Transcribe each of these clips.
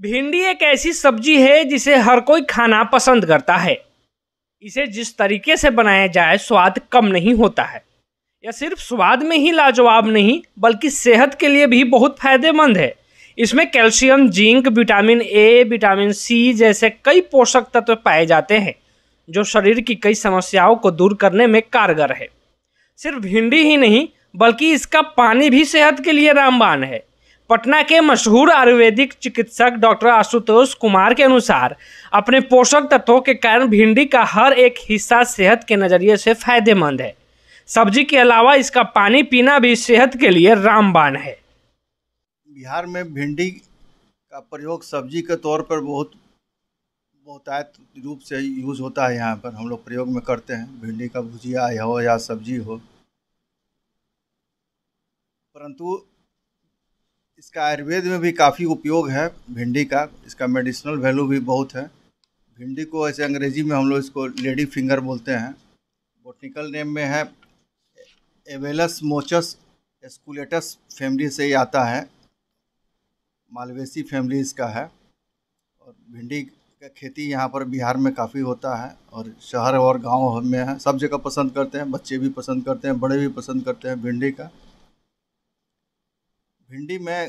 भिंडी एक ऐसी सब्जी है जिसे हर कोई खाना पसंद करता है इसे जिस तरीके से बनाया जाए स्वाद कम नहीं होता है यह सिर्फ स्वाद में ही लाजवाब नहीं बल्कि सेहत के लिए भी बहुत फायदेमंद है इसमें calcium zinc vitamin A vitamin C जैसे कई पोषक तत्व पाए जाते हैं जो शरीर की कई समस्याओं को दूर करने में कारगर है सिर्फ भिंडी ही नहीं बल्कि इसका पानी भी सेहत के लिए रामबान है पटना के मशहूर आयुर्वेदिक चिकित्सक डॉक्टर आशुतोष कुमार के अनुसार अपने पोषक तत्वों के कारण भिंडी का हर एक हिस्सा सेहत के नज़रिए से फायदेमंद है सब्जी के अलावा इसका पानी पीना भी सेहत के लिए रामबाण है बिहार में भिंडी का प्रयोग सब्जी के तौर पर बहुत बहुतायत रूप से यूज होता है यहाँ पर हम लोग प्रयोग में करते हैं भिंडी का भुजिया हो या सब्जी हो परंतु इसका आयुर्वेद में भी काफ़ी उपयोग है भिंडी का इसका मेडिसिनल वैल्यू भी बहुत है भिंडी को ऐसे अंग्रेजी में हम लोग इसको लेडी फिंगर बोलते हैं बोटनिकल नेम में है एवेलस मोचस एस्कुलेटस फैमिली से ही आता है मालवेसी फैमिली इसका है और भिंडी का खेती यहाँ पर बिहार में काफ़ी होता है और शहर और गांव में है सब जगह पसंद करते हैं बच्चे भी पसंद करते हैं बड़े भी पसंद करते हैं भिंडी का भिंडी में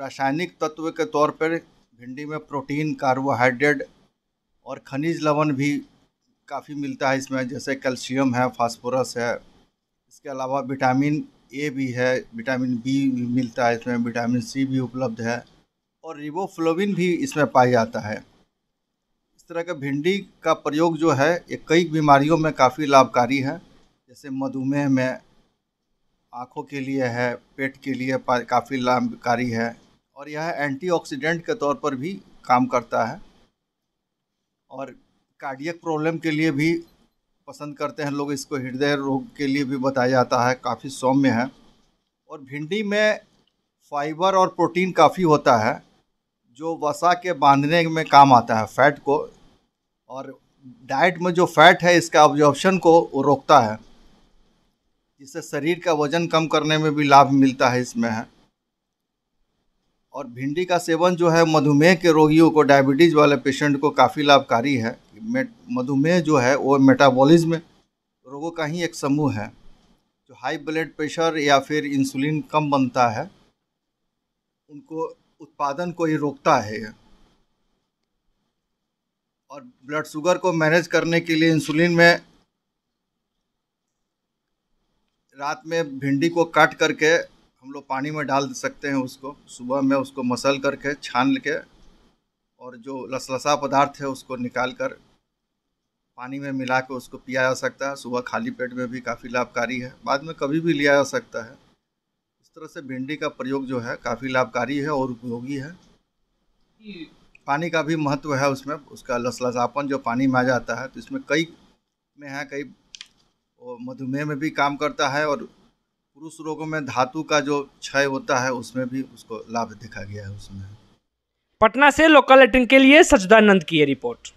रासायनिक तत्व के तौर पर भिंडी में प्रोटीन कार्बोहाइड्रेट और खनिज लवण भी काफ़ी मिलता है इसमें जैसे कैल्शियम है फास्फोरस है इसके अलावा विटामिन ए भी है विटामिन बी भी मिलता है इसमें विटामिन सी भी उपलब्ध है और रिबोफ्लोविन भी इसमें पाया जाता है इस तरह का भिंडी का प्रयोग जो है ये कई बीमारियों में काफ़ी लाभकारी है जैसे मधुमेह में आँखों के लिए है पेट के लिए काफ़ी लाभकारी है और यह एंटीऑक्सीडेंट के तौर पर भी काम करता है और कार्डियक प्रॉब्लम के लिए भी पसंद करते हैं लोग इसको हृदय रोग के लिए भी बताया जाता है काफ़ी सौम्य है और भिंडी में फाइबर और प्रोटीन काफ़ी होता है जो वसा के बांधने में काम आता है फैट को और डाइट में जो फैट है इसका ऑब्जॉर्बशन को रोकता है जिससे शरीर का वजन कम करने में भी लाभ मिलता है इसमें है और भिंडी का सेवन जो है मधुमेह के रोगियों को डायबिटीज़ वाले पेशेंट को काफ़ी लाभकारी है मधुमेह जो है वो मेटाबॉलिज्म रोगों का ही एक समूह है जो हाई ब्लड प्रेशर या फिर इंसुलिन कम बनता है उनको उत्पादन को ही रोकता है और ब्लड शुगर को मैनेज करने के लिए इंसुलिन में रात में भिंडी को काट करके हम लोग पानी में डाल सकते हैं उसको सुबह में उसको मसल करके छान के और जो लसलसा पदार्थ है उसको निकाल कर पानी में मिला के उसको पिया जा सकता है सुबह खाली पेट में भी काफ़ी लाभकारी है बाद में कभी भी लिया जा सकता है इस तरह से भिंडी का प्रयोग जो है काफ़ी लाभकारी है और उपयोगी है पानी का भी महत्व है उसमें उसका लसलसापन जो पानी में आ जाता है तो इसमें कई में है कई वो मधुमेह में भी काम करता है और पुरुष रोगों में धातु का जो क्षय होता है उसमें भी उसको लाभ देखा गया है उसमें पटना से लोकल एटिंग के लिए सचदानंद की ये रिपोर्ट